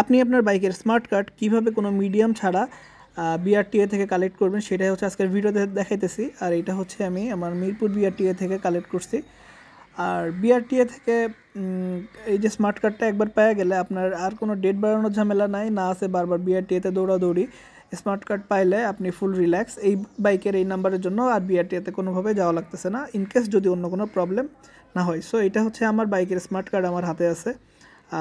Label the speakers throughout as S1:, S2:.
S1: আপনি আপনার বাইকের স্মার্ট কার্ড কীভাবে কোনো মিডিয়াম ছাড়া বিআরটিএ থেকে কালেক্ট করবেন সেটাই হচ্ছে আজকের ভিডিওতে দেখাইতেছি আর এটা হচ্ছে আমি আমার মিরপুর বিআরটিএ থেকে কালেক্ট করছি আর বিআরটিএ থেকে এই যে স্মার্ট কার্ডটা একবার পাওয়া গেলে আপনার আর কোনো ডেট বাড়ানোর ঝামেলা নাই না আছে বারবার বিআরটিএতে দৌড়াদৌড়ি স্মার্ট কার্ড পাইলে আপনি ফুল রিল্যাক্স এই বাইকের এই নাম্বারের জন্য আর বিআরটিএতে কোনোভাবে যাওয়া লাগতেছে না ইনকেস যদি অন্য কোনো প্রবলেম না হয় সো এটা হচ্ছে আমার বাইকের স্মার্ট কার্ড আমার হাতে আছে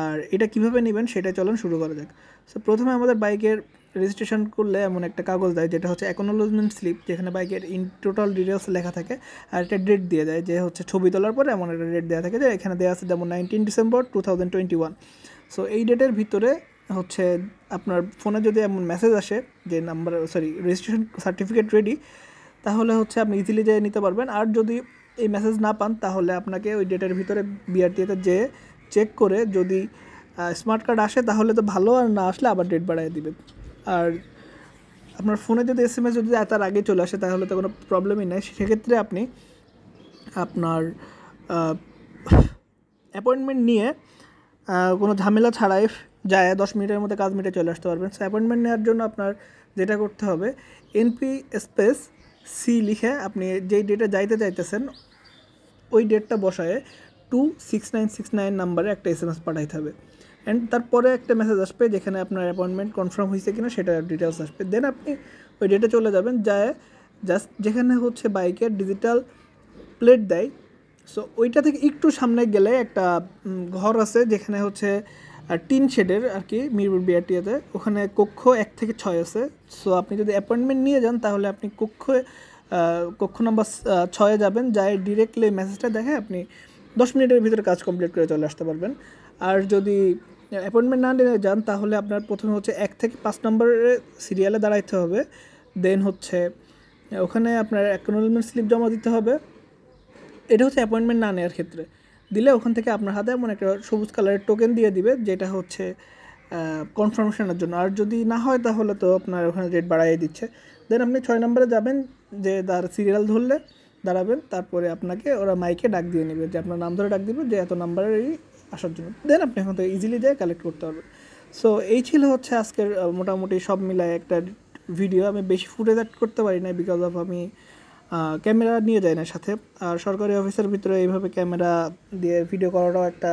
S1: আর এটা কিভাবে নেবেন সেটা চলুন শুরু করা যাক সো প্রথমে আমাদের বাইকের রেজিস্ট্রেশন করলে এমন একটা কাগজ দেয় যেটা হচ্ছে অ্যাকনোলজমেন্ট স্লিপ যেখানে বাইকের ইন টোটাল ডিটেলস লেখা থাকে আর একটা ডেট দিয়ে দেয় যে হচ্ছে ছবি তোলার পরে এমন একটা ডেট দেওয়া থাকে যে এখানে দেওয়া আছে যেমন nineteen December two thousand twenty one so এই ডেটের ভিতরে হচ্ছে আপনার ফোনে যদি এমন মেসেজ আসে যে number sorry registration certificate ready তাহলে হচ্ছে আপনি ইজিলি যেয়ে নিতে পারবেন আর যদি এই মেসেজ না পান তাহলে আপনাকে ওই ডেটের ভিতরে বিআরটিএতে যেয়ে চেক করে যদি স্মার্ট কার্ড আসে তাহলে তো ভালো আর না আসলে আবার ডেট বাড়াই দিবে আর আপনার ফোনে যদি এস এম এস যদি তার আগে চলে আসে তাহলে তো কোনো প্রবলেমই নেই সেক্ষেত্রে আপনি আপনার অ্যাপয়েন্টমেন্ট নিয়ে কোনো ঝামেলা ছাড়াই যায় দশ মিনিটের মধ্যে কাজ মিটে চলে আসতে পারবেন সো অ্যাপয়েন্টমেন্ট নেওয়ার জন্য আপনার যেটা করতে হবে এনপি স্পেস সি লিখে আপনি যেই ডেটে যাইতে চাইতেছেন ওই ডেটটা বসায় two six nine six nine নাম্বারে একটা এস এম এস পাঠাইতে হবে অ্যান্ড তারপরে একটা মেসেজ আসবে যেখানে আপনার অ্যাপয়েন্টমেন্ট কনফার্ম হয়েছে কিনা সেটার ডিটেলস আসবে দেন আপনি ওই ডেটে চলে যাবেন যায় জাস্ট যেখানে হচ্ছে বাইকের ডিজিটাল প্লেট দেয় সো ওইটা থেকে একটু সামনে গেলে একটা ঘর আছে যেখানে হচ্ছে টিন শেডের আর কি মিরপুর বিআরটিয়াতে ওখানে কক্ষ এক থেকে ছয় আছে সো আপনি যদি অ্যাপয়েন্টমেন্ট নিয়ে যান তাহলে আপনি কক্ষ কক্ষ নম্বর ছয়ে যাবেন যায় ডিরেক্টলি মেসেজটা দেখে আপনি দশ মিনিটের ভিতরে কাজ কমপ্লিট করে চলে আসতে পারবেন আর যদি অ্যাপয়েন্টমেন্ট না নিয়ে যান তাহলে আপনার প্রথমে হচ্ছে এক থেকে পাঁচ নম্বরের সিরিয়ালে দাঁড়াইতে হবে দেন হচ্ছে ওখানে আপনার অ্যাকনোলমেন্ট স্লিপ জমা দিতে হবে এটা হচ্ছে অ্যাপয়েন্টমেন্ট না নেওয়ার ক্ষেত্রে দিলে ওখান থেকে আপনার হাতে এমন একটা সবুজ কালারের টোকেন দিয়ে দিবে যেটা হচ্ছে কনফার্মেশনের জন্য আর যদি না হয় তাহলে তো আপনার ওখানে রেট বাড়াই দিচ্ছে দেন আপনি ছয় নম্বরে যাবেন যে তার সিরিয়াল ধরলে দাঁড়াবেন তারপরে আপনাকে ওরা মাইকে ডাক দিয়ে নেবে যে আপনার নাম ধরে ডাক দিবে যে এত নাম্বারেরই আসার জন্য দেন আপনি এখন তো ইজিলি দিয়ে কালেক্ট করতে পারবেন সো এই ছিল হচ্ছে আজকের মোটামুটি সব মিলায় একটা ভিডিও আমি বেশি ফুটেজ অ্যাড করতে পারি না বিকজ অফ আমি ক্যামেরা নিয়ে যাই না সাথে আর সরকারি অফিসের ভিতরে এইভাবে ক্যামেরা দিয়ে ভিডিও করাটাও একটা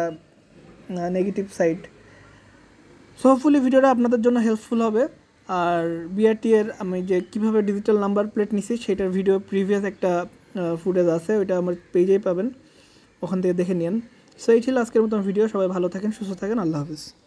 S1: নেগেটিভ সাইড সো হোপফুলি ভিডিওটা আপনাদের জন্য হেল্পফুল হবে আর বিআরটি এর আমি যে কীভাবে ডিজিটাল নাম্বার প্লেট নিছি সেটার ভিডিও প্রিভিয়াস একটা ফুটেজ আছে ওইটা আমার পেজেই পাবেন ওখান থেকে দেখে নিন সো এই ছিল আজকের মতন ভিডিও সবাই ভালো থাকেন সুস্থ থাকেন আল্লাহ হাফিজ